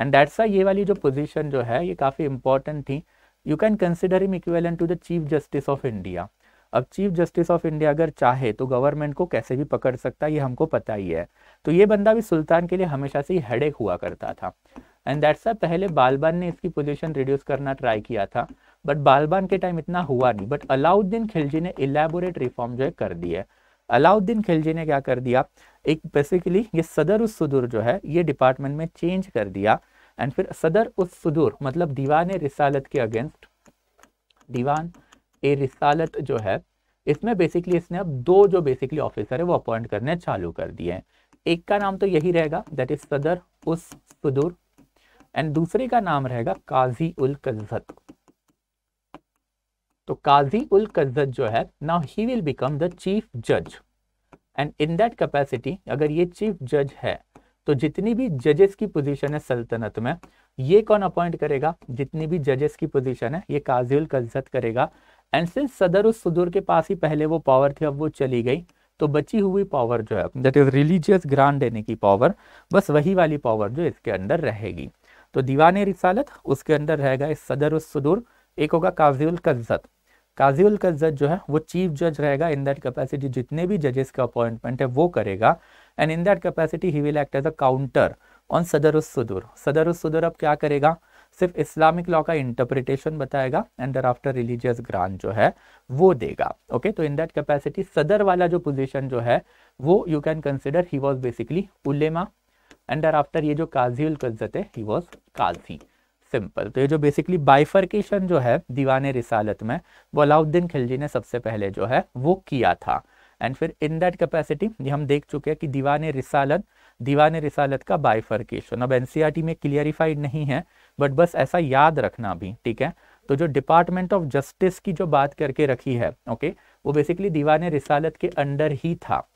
एंड डेट्स ये वाली जो पोजीशन जो है ये काफ़ी इंपॉर्टेंट थी you can consider him equivalent to the chief justice of India अब चीफ जस्टिस ऑफ इंडिया अगर चाहे तो गवर्नमेंट को कैसे भी पकड़ सकता है ये हमको पता ही है तो ये बंदा भी सुल्तान के लिए हमेशा से ही हेडेक हुआ करता था एंड दैट्स पहले बालबान ने इसकी पोजीशन रिड्यूस करना ट्राई किया था बट बालबान के टाइम इतना हुआ नहीं बट अलाउद्दीन खिलजी ने इलेबोरेट रिफॉर्म जो है कर दिए अलाउद्दीन खिलजी ने क्या कर दिया एक बेसिकली ये सदर उस सुदूर जो है ये डिपार्टमेंट में चेंज कर दिया एंड फिर सदर उस सुदूर मतलब दीवान रिसालत के अगेंस्ट दीवान ए रिसालत जो है इसमें बेसिकली इसने अब दो जो बेसिकली ऑफिसर है वो अपॉइंट करने चालू कर दिए हैं एक का नाम तो यही रहेगा दैट इज सदर उस सुदूर एंड दूसरे का नाम रहेगा काजी उल कज्जत तो काजी उल कज्जत जो है now he will become the chief जज एंड इन दैट कैपेसिटी अगर ये चीफ जज है तो जितनी भी जजेस की पोजीशन है सल्तनत में ये कौन अपॉइंट करेगा जितनी भी जजेस की पोजीशन है ये काजुल कज्जत करेगा एंड सिंस सदर उस सुदूर के पास ही पहले वो पावर थी अब वो चली गई तो बची हुई पावर जो है दैट इज रिलीजियस ग्रांड देने की पावर बस वही वाली पावर जो इसके अंदर रहेगी तो दीवान रिसालत उसके अंदर रहेगा इस सदर उस सुदूर एक होगा काजीउल कज्जत काजीउल कज्जत जो है वो चीफ जज रहेगा इन दैट कैपेसिटी जितने भी जजेस का अपॉइंटमेंट है वो करेगा and in that capacity he will act as a counter on सदर उदूर सदर उदूर अब क्या करेगा सिर्फ इस्लामिक लॉ का इंटरप्रिटेशन बताएगा and thereafter religious grant जो है वो देगा ओके okay? तो इन दैट कैपेसिटी सदर वाला जो पोजिशन जो है वो you can consider he was basically उलेमा एंड दर आफ्टर ये जो काजील कज्जत है ही वॉज काजी सिंपल तो ये जो बेसिकली बाइफर्केशन जो है दीवान रिसालत में वो अलाउद्दीन खिलजी ने सबसे पहले जो है वो किया था एंड फिर इन दैट कैपेसिटी ये हम देख चुके हैं कि दीवान रिसालत दीवान रिसालत का बाइफर्केशन अब एनसीईआरटी e में क्लियरिफाइड नहीं है बट बस ऐसा याद रखना भी ठीक है तो जो डिपार्टमेंट ऑफ जस्टिस की जो बात करके रखी है ओके वो बेसिकली दीवान रिसालत के अंडर ही था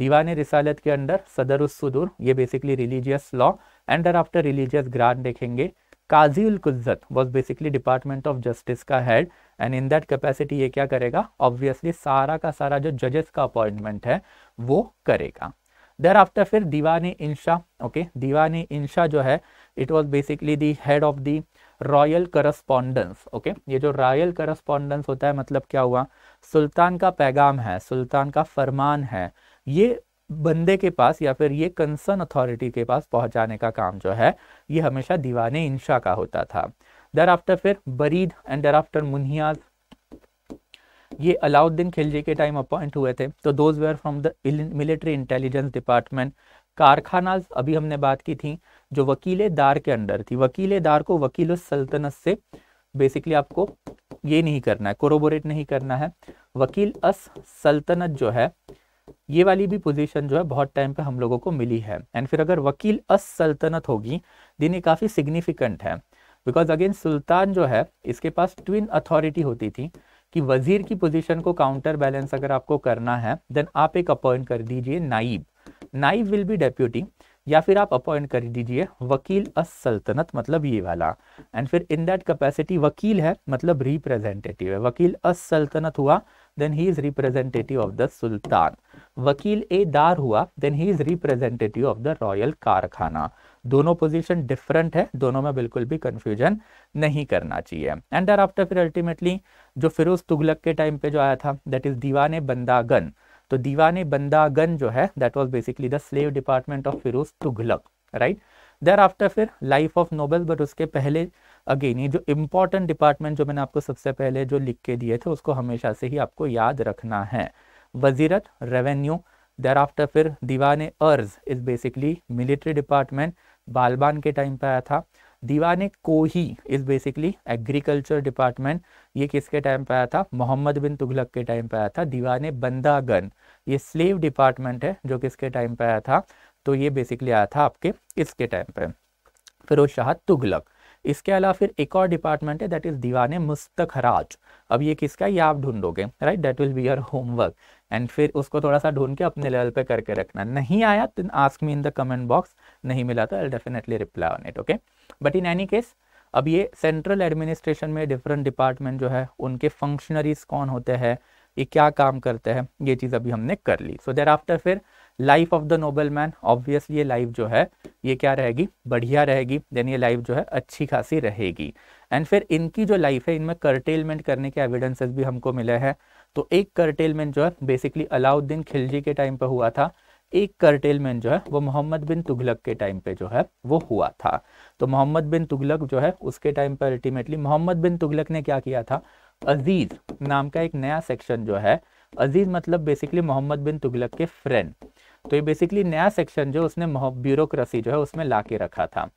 दीवान रिसालत के अंडर सदर उदूर ये basically religious law and there after religious grant देखेंगे काजी उलकुज्जत was basically department of justice का head and in that capacity ये क्या करेगा ऑब्वियसली सारा का सारा जो जजेस का अपॉइंटमेंट है वो करेगा देर आफ्टर फिर दीवान इंशा ओके दीवान इंशा जो है it was basically the head of the royal correspondence okay ये जो रॉयल करस्पॉन्डेंस होता है मतलब क्या हुआ सुल्तान का पैगाम है सुल्तान का फरमान है ये बंदे के पास या फिर ये कंसर्न अथॉरिटी के पास पहुंचाने का काम जो है ये हमेशा दीवान इंशा का होता था दर आफ्टर फिर बरीद एंड दर आफ्टर मुनियाज ये अलाउद्दीन खिलजी के टाइम अपॉइंट हुए थे तो those were from the military intelligence department कारखाना अभी हमने बात की थी जो दार के अंडर थी दार को वकील सल्तनत से बेसिकली आपको ये नहीं करना है कोरोबोरेट नहीं करना है वकील अस सल्तनत जो है ये वाली भी पोजीशन जो है बहुत टाइम पे हम लोगों को मिली है एंड फिर अगर वकील अस सल्तनत होगी दिन ये काफ़ी सिग्निफिकेंट है बिकॉज अगेन सुल्तान जो है इसके पास ट्विन अथॉरिटी होती थी कि वजीर की पोजीशन को काउंटर बैलेंस अगर आपको करना है देन आप एक अपॉइंट कर दीजिए नाइब नाइब विल बी डेप्यूटी या फिर आप अपॉइंट कर दीजिए वकील अस सल्तनत मतलब ये वाला एंड फिर इन दैट कैपेसिटी वकील है मतलब रिप्रेजेंटेटिव है वकील अस सल्तनत हुआ then he is representative of the sultan वकील ए दार हुआ then he is representative of the royal कारखाना दोनों पोजीशन डिफरेंट है दोनों में बिल्कुल भी कंफ्यूजन नहीं करना चाहिए एंड दर आफ्टर फिर अल्टीमेटली जो फिरोज तुगलक के टाइम पे जो आया था दैट इज दीवाने बंदागन तो दीवाने बंदागन जो है that was basically the slave department of Firoz Tughlaq right thereafter फिर लाइफ ऑफ नोबल बट उसके पहले अगेन ये जो इम्पॉर्टेंट डिपार्टमेंट जो मैंने आपको सबसे पहले जो लिख के दिए थे उसको हमेशा से ही आपको याद रखना है वजीरत रेवेन्यू देर आफ्टर फिर दीवान अर्ज is basically military department Balban के टाइम पे आया था दीवान कोही इज़ बेसिकली एग्रीकल्चर डिपार्टमेंट ये किसके टाइम पे आया था मोहम्मद बिन तुगलक के टाइम पे आया था दीवान बंदागन ये स्लेव डिपार्टमेंट है जो किसके टाइम पे आया था तो ये बेसिकली आया था आपके इसके टाइम पे फिरोज शाह तुगलक इसके अलावा फिर एक और डिपार्टमेंट है दैट इज दीवान मुस्तखराज अब ये किसका है ये आप ढूंढोगे right that will be your homework and फिर उसको थोड़ा सा ढूंढ के अपने लेवल पे करके रखना नहीं आया तो ask me in the comment box नहीं मिला तो I definitely reply on it okay but in any case अब ये सेंट्रल एडमिनिस्ट्रेशन में डिफरेंट डिपार्टमेंट जो है उनके फंक्शनरीज कौन होते हैं ये क्या काम करते हैं ये चीज़ अभी हमने कर ली सो देर आफ्टर फिर life of the noble man obviously ये लाइफ जो है ये क्या रहेगी बढ़िया रहेगी देन ये लाइफ जो है अच्छी खासी रहेगी एंड फिर इनकी जो लाइफ है इनमें कर्टेलमेंट करने के एविडेंसेस भी हमको मिले हैं तो एक कर्टेलमेंट जो है बेसिकली अलाउद्दीन खिलजी के टाइम पर हुआ था एक कर्टेलमेंट जो है वो मोहम्मद बिन तुगलक के टाइम पे जो है वो हुआ था तो मोहम्मद बिन तुगलक जो है उसके टाइम पर अल्टीमेटली मोहम्मद बिन तुगलक ने क्या किया था अजीज नाम का एक नया सेक्शन जो है अजीज मतलब बेसिकली मोहम्मद बिन तुगलक के फ्रेंड तो ये बेसिकली नया सेक्शन जो उसने ब्यूरोक्रेसी जो है उसमें ला के रखा था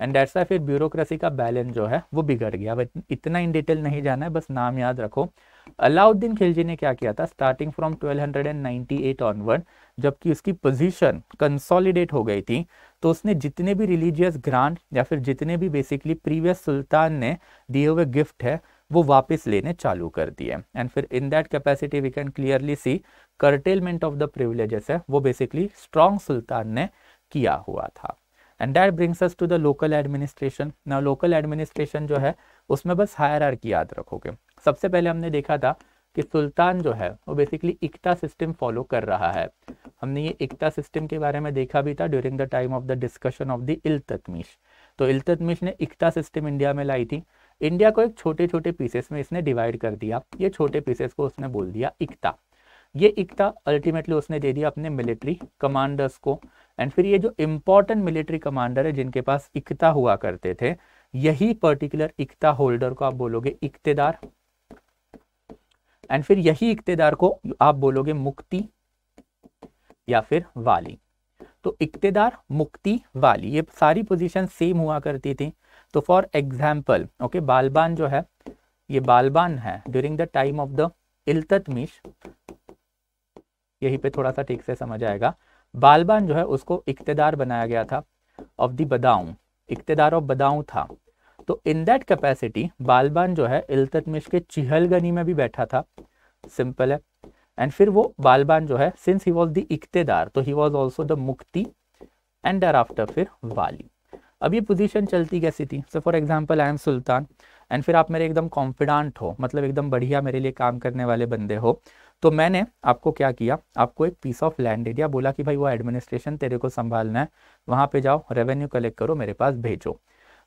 एंड दैट्स फिर ब्यूरोक्रेसी का बैलेंस जो है वो बिगड़ गया अब इतना इन डिटेल नहीं जाना है बस नाम याद रखो अलाउद्दीन खिलजी ने क्या किया था स्टार्टिंग फ्रॉम 1298 ऑनवर्ड जबकि उसकी पोजीशन कंसोलिडेट हो गई थी तो उसने जितने भी रिलीजियस ग्रांट या फिर जितने भी बेसिकली प्रीवियस सुल्तान ने दिए हुए गिफ्ट है वो वापस लेने चालू कर दिए एंड फिर in that capacity we can clearly see curtailment of the privileges है वो बेसिकली स्ट्रॉन्ग सुल्तान ने किया हुआ था and that brings us to the local administration ना लोकल एडमिनिस्ट्रेशन जो है उसमें बस हायर याद रखोगे सबसे पहले हमने देखा था कि सुल्तान जो है वो बेसिकली इकता सिस्टम फॉलो कर रहा है हमने ये इकता सिस्टम के बारे में देखा भी था during the time of the discussion of the Iltutmish तो इल्ततमीश ने इकता सिस्टम इंडिया में लाई थी इंडिया को एक छोटे छोटे पीसेस में इसने डिवाइड कर दिया ये छोटे पीसेस को उसने बोल दिया इकता ये इकता अल्टीमेटली उसने दे दिया अपने मिलिट्री कमांडर्स को एंड फिर ये जो इम्पोर्टेंट मिलिट्री कमांडर है जिनके पास इकता हुआ करते थे यही पर्टिकुलर इकता होल्डर को आप बोलोगे इकतेदार एंड फिर यही इकतेदार को आप बोलोगे मुक्ति या फिर वाली तो इकतेदार मुक्ति वाली ये सारी पोजीशन सेम हुआ करती थी तो फॉर एग्जाम्पल ओके बालबान जो है ये बालबान है during the time of the Iltutmish यही पे थोड़ा सा ठीक से समझ आएगा बालबान जो है उसको इकतेदार बनाया गया था ऑफ द बदाऊं इकतेदार ऑफ बदाऊं था तो इन दैट कैपेसिटी बालबान जो है इलतमिश के चिहलगनी में भी बैठा था सिंपल है एंड फिर वो बालबान जो है सिंस ही वॉज द इकतेदार तो ही वॉज ऑल्सो द मुक्ति एंड डर आफ्टर फिर वाली अब ये पोजीशन चलती कैसी थी so for example I am sultan and फिर आप मेरे एकदम कॉन्फिडेंट हो मतलब एकदम बढ़िया मेरे लिए काम करने वाले बंदे हो तो मैंने आपको क्या किया आपको एक पीस ऑफ लैंड दे दिया बोला कि भाई वो एडमिनिस्ट्रेशन तेरे को संभालना है वहाँ पे जाओ रेवेन्यू कलेक्ट करो मेरे पास भेजो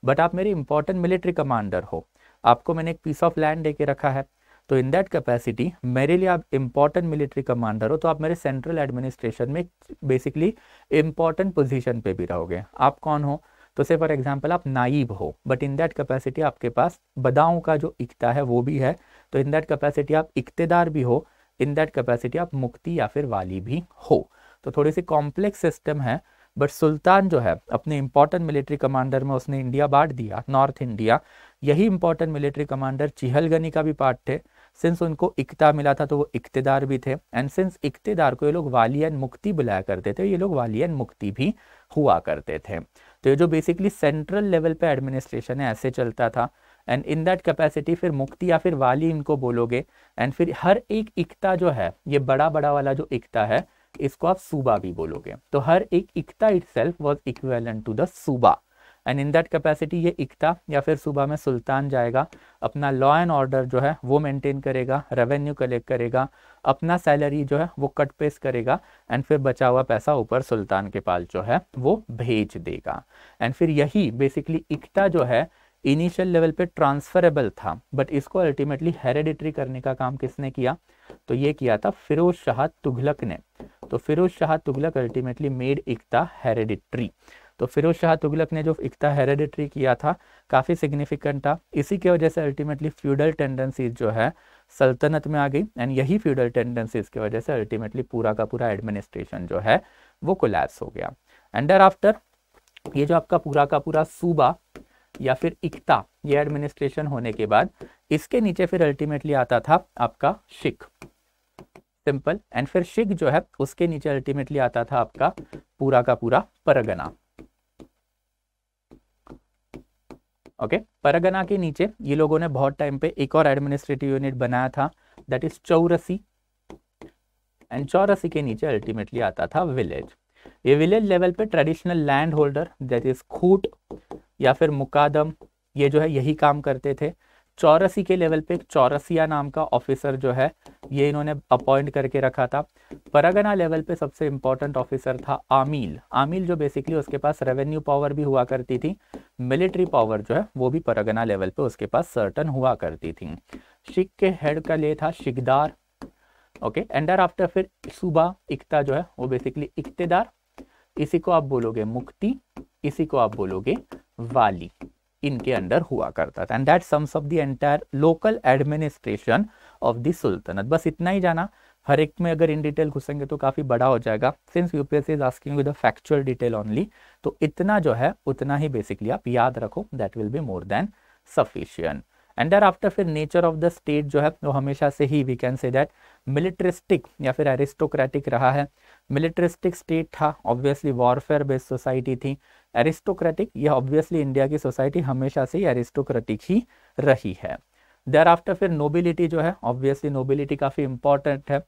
बट आप मेरे इंपॉर्टेंट मिलिट्री कमांडर हो आपको मैंने एक पीस ऑफ लैंड दे के रखा है तो इन दैट कैपेसिटी मेरे लिए आप इम्पॉर्टेंट मिलिट्री कमांडर हो तो आप मेरे सेंट्रल एडमिनिस्ट्रेशन में बेसिकली इम्पॉर्टेंट पोजिशन पे भी रहोगे आप कौन हो तो से फॉर एग्जाम्पल आप नाइब हो बट इन दैट कैपेसिटी आपके पास बदाओं का जो इकता है वो भी है तो इन दैट कैपेसिटी आप इकतेदार भी हो इन दैट कैपेसिटी आप मुक्ति या फिर वाली भी हो तो थोड़ी सी कॉम्प्लेक्स सिस्टम है बट सुल्तान जो है अपने इंपॉर्टेंट मिलिट्री कमांडर में उसने इंडिया बांट दिया नॉर्थ इंडिया यही इंपॉर्टेंट मिलिट्री कमांडर चिहलगनी का भी पार्ट थे सिंस उनको इकता मिला था तो वो इकतेदार भी थे एंड सिंस इकतेदार को ये लोग वाली एंड मुक्ति बुलाया करते थे ये लोग वाली एंड मुक्ति भी हुआ करते थे तो ये जो बेसिकली सेंट्रल लेवल पे एडमिनिस्ट्रेशन है ऐसे चलता था एंड इन दैट कैपेसिटी फिर मुक्ति या फिर वाली इनको बोलोगे एंड फिर हर एक इकता जो है ये बड़ा बड़ा वाला जो इकता है इसको आप सूबा भी बोलोगे तो हर एक इकता itself was equivalent to the सूबा एंड इन दैट कैपेसिटी ये इकता या फिर सुबह में सुल्तान जाएगा अपना लॉ एंड ऑर्डर जो है वो मेंटेन करेगा रेवेन्यू कलेक्ट करेगा अपना सैलरी जो है वो कट पेस करेगा एंड फिर बचा हुआ पैसा ऊपर सुल्तान के पास जो है वो भेज देगा एंड फिर यही बेसिकली इकता जो है इनिशियल लेवल पे ट्रांसफरेबल था बट इसको अल्टीमेटली हेरिडिटरी करने का काम किसने किया तो ये किया था फिरोज शाह तुगलक ने तो फिरोज शाह तुगलक अल्टीमेटली मेड इकता हेरेडिटरी तो फिरोज शाह तुगलक ने जो इकता हेरेडिटरी किया था काफ़ी सिग्निफिकेंट था इसी की वजह से अल्टीमेटली फ्यूडल टेंडेंसीज जो है सल्तनत में आ गई एंड यही फ्यूडल टेंडेंसीज की वजह से अल्टीमेटली पूरा का पूरा एडमिनिस्ट्रेशन जो है वो कोलैप्स हो गया एंड आफ्टर ये जो आपका पूरा का पूरा सूबा या फिर इकता ये एडमिनिस्ट्रेशन होने के बाद इसके नीचे फिर अल्टीमेटली आता था आपका शिख सिंपल एंड फिर शिख जो है उसके नीचे अल्टीमेटली आता था आपका पूरा का पूरा परगना ओके परगना के नीचे ये लोगों ने बहुत टाइम पे एक और एडमिनिस्ट्रेटिव यूनिट बनाया था दैट इज चौरसी एंड चौरसी के नीचे अल्टीमेटली आता था विलेज ये विलेज लेवल पे traditional land holder that is खूट या फिर मुकादम ये जो है यही काम करते थे चौरसी के लेवल पे चौरसिया नाम का ऑफिसर जो है ये इन्होंने अपॉइंट करके रखा था परगना लेवल पे सबसे इंपॉर्टेंट ऑफिसर था आमिल आमिल जो बेसिकली उसके पास रेवेन्यू पावर भी हुआ करती थी मिलिट्री पावर जो है वो भी परगना लेवल पे उसके पास सर्टन हुआ करती थी शिक के हेड का ले था शिकदार ओके एंड आफ्टर फिर सुबह इकता जो है वो बेसिकली इकतेदार इसी को आप बोलोगे मुक्ति इसी को आप बोलोगे वाली इनके अंडर हुआ करता था and that sums of the entire local administration of the sultanate बस इतना ही जाना हर एक में अगर इन डिटेल घुसेंगे तो काफ़ी बड़ा हो जाएगा since UPSC is asking with factual detail only तो इतना जो है उतना ही बेसिकली आप याद रखो that will be more than sufficient and thereafter फिर नेचर ऑफ द स्टेट जो है वो हमेशा से ही we can say that militaristic या फिर एरिस्टोक्रेटिक रहा है मिलिट्रिस्टिक स्टेट था ऑब्वियसली वॉरफेयर बेस्ड सोसाइटी थी एरिस्टोक्रेटिक यह ऑब्वियसली इंडिया की सोसाइटी हमेशा से ही एरिस्टोक्रेटिक ही रही है देर आफ्टर फिर नोबिलिटी जो है ऑब्वियसली नोबिलिटी काफ़ी इंपॉर्टेंट है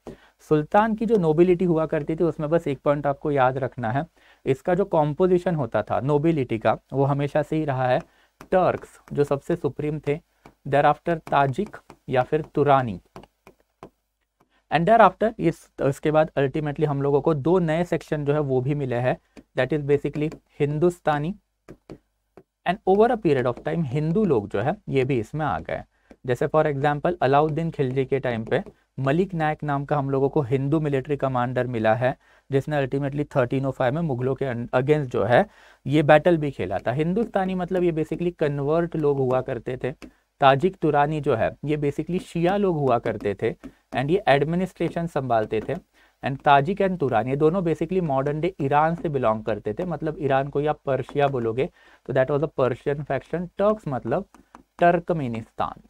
सुल्तान की जो नोबिलिटी हुआ करती थी उसमें बस एक पॉइंट आपको याद रखना है इसका जो कॉम्पोजिशन होता था नोबिलिटी का वो हमेशा से ही रहा है टर्क्स जो सबसे सुप्रीम थे देर आफ्टर ताजिक या फिर तुरानी एंड देर आफ्टर इस उसके बाद अल्टीमेटली हम लोगों को दो नए सेक्शन जो है वो भी मिले हैं that is basically Hindustani and over a period of time Hindu लोग जो है ये भी इसमें आ गए जैसे फॉर एग्जाम्पल अलाउद्दीन खिलजी के टाइम पे मलिक नायक नाम का हम लोगों को हिंदू मिलिट्री कमांडर मिला है जिसने अल्टीमेटली 1305 में मुगलों के अगेंस्ट जो है ये बैटल भी खेला था हिंदुस्तानी मतलब ये बेसिकली कन्वर्ट लोग हुआ करते थे ताजिक तुरानी जो है ये बेसिकली शिया लोग हुआ करते थे एंड ये एडमिनिस्ट्रेशन संभालते थे एंड ताजिक एंड तुरानी ये दोनों बेसिकली मॉडर्न डे ईरान से बिलोंग करते थे मतलब ईरान को या पर्शिया बोलोगे तो that was a Persian faction Turk मतलब टर्कमेनिस्तान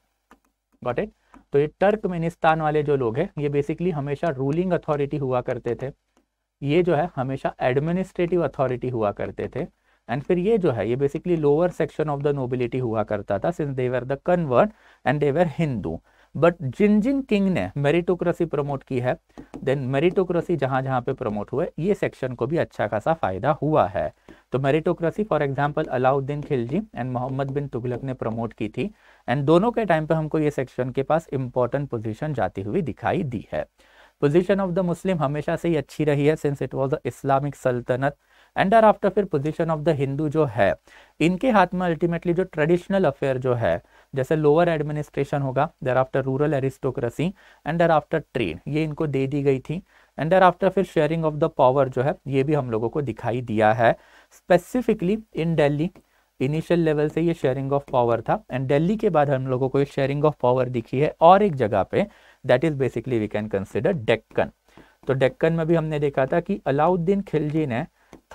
गॉट इट तो ये टर्कमेनिस्तान वाले जो लोग हैं ये बेसिकली हमेशा रूलिंग अथॉरिटी हुआ करते थे ये जो है हमेशा एडमिनिस्ट्रेटिव अथॉरिटी हुआ करते थे एंड फिर ये जो है ये basically lower section of the nobility हुआ करता था since they were the convert and they were Hindu but जिन जिन किंग ने मेरिटोक्रेसी प्रमोट की है देन मेरिटोक्रेसी जहां जहां पे प्रमोट हुए ये सेक्शन को भी अच्छा खासा फायदा हुआ है तो meritocracy for example Alauddin Khilji and Mohammad bin Tughlaq ने प्रमोट की थी एंड दोनों के टाइम पे हमको ये सेक्शन के पास इंपॉर्टेंट पोजिशन जाती हुई दिखाई दी है पोजिशन ऑफ द मुस्लिम हमेशा से ही अच्छी रही है since it was the Islamic सल्तनत एंड आर आफ्टर फिर पोजिशन ऑफ द हिंदू जो है इनके हाथ में अल्टीमेटली जो ट्रेडिशनल अफेयर जो है जैसे लोअर एडमिनिस्ट्रेशन होगा thereafter rural aristocracy and thereafter trade ये इनको दे दी गई थी एंड आर आफ्टर फिर शेयरिंग ऑफ द पावर जो है ये भी हम लोगों को दिखाई दिया है specifically in Delhi initial level से ये शेयरिंग ऑफ पावर था एंड दिल्ली के बाद हम लोगों को ये शेयरिंग ऑफ पावर दिखी है और एक जगह पे that is basically we can consider Deccan तो डेक्कन में भी हमने देखा था कि अलाउद्दीन खिलजी ने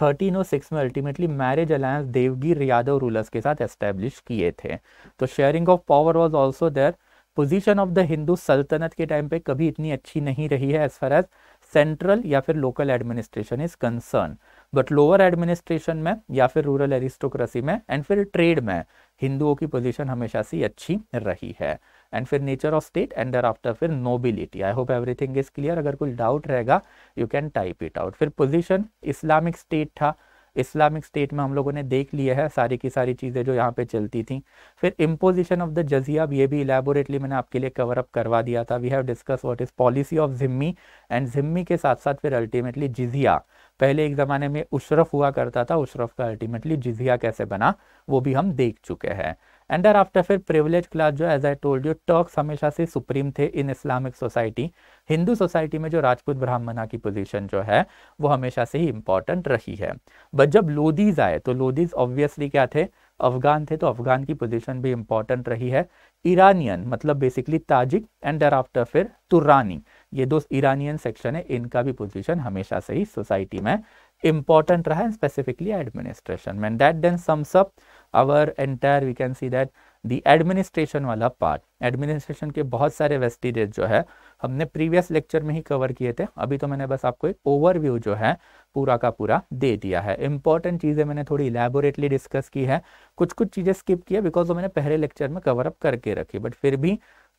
सिक्स में अल्टीमेटली मैरिज अलायंस देवगी यादव रूलर्स के साथ एस्टेब्लिश किए थे तो sharing of power was also there position of the Hindu सल्तनत के टाइम पे कभी इतनी अच्छी नहीं रही है एज फार एज सेंट्रल या फिर local administration is concern but lower administration में या फिर रूरल एरिस्टोक्रेसी में एंड फिर ट्रेड में हिंदुओं की पोजिशन हमेशा से अच्छी रही है एंड फिर nature of state and thereafter फिर nobility I hope everything is clear अगर कोई डाउट रहेगा you can type it out फिर पोजिशन इस्लामिक स्टेट था इस्लामिक स्टेट में हम लोगों ने देख लिया है सारी की सारी चीज़ें जो यहाँ पे चलती थी फिर इम्पोजिशन ऑफ द जजिया ये भी इलेबोरेटली मैंने आपके लिए कवर अप करवा दिया था we have discuss what is policy of जिम्मी एंड जिम्मी के साथ साथ फिर अल्टीमेटली जिजिया पहले एक ज़माने में उशरफ हुआ करता था उशरफ का अल्टीमेटली जिजिया कैसे बना वो भी हम देख चुके हैं एंड डर आफ्टर फिर प्रिविलेज क्लास जो as I told you Turks हमेशा से सुप्रीम थे in Islamic society Hindu society में जो राजपूत ब्राह्मणा की पोजीशन जो है वो हमेशा से ही इम्पॉर्टेंट रही है बट जब लोदीज आए तो लोदीज ऑब्वियसली क्या थे अफगान थे तो अफगान की पोजीशन भी इम्पॉर्टेंट रही है ईरानियन मतलब basically Tajik and thereafter फिर तुरानी ये दो ईरानियन सेक्शन है इनका भी पोजिशन हमेशा से ही सोसाइटी में इम्पॉर्टेंट रहा है स्पेसिफिकली एडमिनिस्ट्रेशन में that then sums up our entire we can see that the administration वाला पार्ट एडमिनिस्ट्रेशन के बहुत सारे वेस्टिजेज जो है हमने प्रीवियस लेक्चर में ही कवर किए थे अभी तो मैंने बस आपको एक ओवरव्यू जो है पूरा का पूरा दे दिया है इंपॉर्टेंट चीज़ें मैंने थोड़ी इलेबोरेटली डिस्कस की है कुछ कुछ चीज़ें स्किप है बिकॉज वो मैंने पहले लेक्चर में कवर अप करके रखी बट फिर भी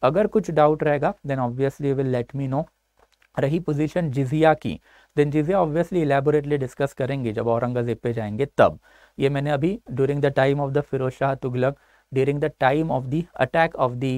अगर कुछ डाउट रहेगा then obviously will let me know रही पोजीशन जिजिया की दिन चीज़ें ऑब्वियसली इलेबोरेटली डिस्कस करेंगे जब औरंगज़ेब पे जाएंगे तब ये मैंने अभी during the time of the Firoz Shah Tughlaq during the time of the attack of the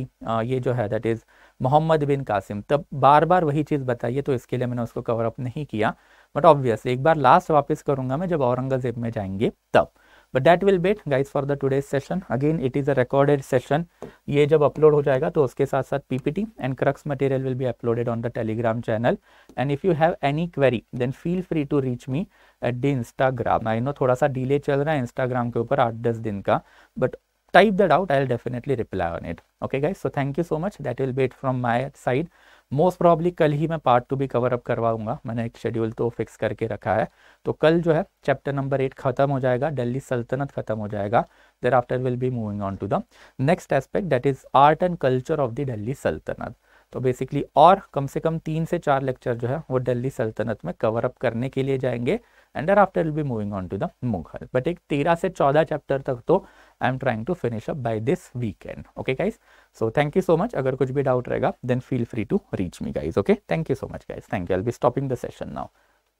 ये जो है दैट इज़ मोहम्मद बिन कासिम तब बार बार वही चीज़ बताइए तो इसके लिए मैंने उसको कवर अप नहीं किया बट ऑब्वियसली एक बार लास्ट वापस करूंगा मैं जब औरंगज़ेब में जाएंगे तब but that will wait guys for the today session again it is a recorded session ये जब अपलोड हो जाएगा तो उसके साथ साथ PPT and crux material will be uploaded on the Telegram channel and if you have any query then feel free to reach me at the Instagram I know थोड़ा सा डिले चल रहा है इंस्टाग्राम के ऊपर आठ दस दिन का but type that out i'll definitely reply on it okay guys so thank you so much that will be it from my side most probably कल ही मैं पार्ट टू भी कवर अप करवाऊंगा मैंने एक शेड्यूल तो फिक्स करके रखा है तो कल जो है चैप्टर नंबर एट खत्म हो जाएगा दिल्ली सल्तनत खत्म हो जाएगा thereafter will be moving on to the next aspect that is art and culture of the Delhi सल्तनत तो बेसिकली और कम से कम तीन से चार लेक्चर जो है वो दिल्ली सल्तनत में कवर अप करने के लिए जाएंगे and after will be moving on to the Mughal but एक तेरह से चौदह चैप्टर तक तो I am trying to finish up by this weekend okay guys so thank you so much अगर कुछ भी डाउट रहेगा then feel free to reach me guys okay thank you so much guys thank you I be stopping the session now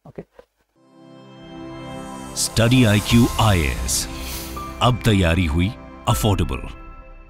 okay study I Q IAS अब तैयारी हुई अफोर्डेबल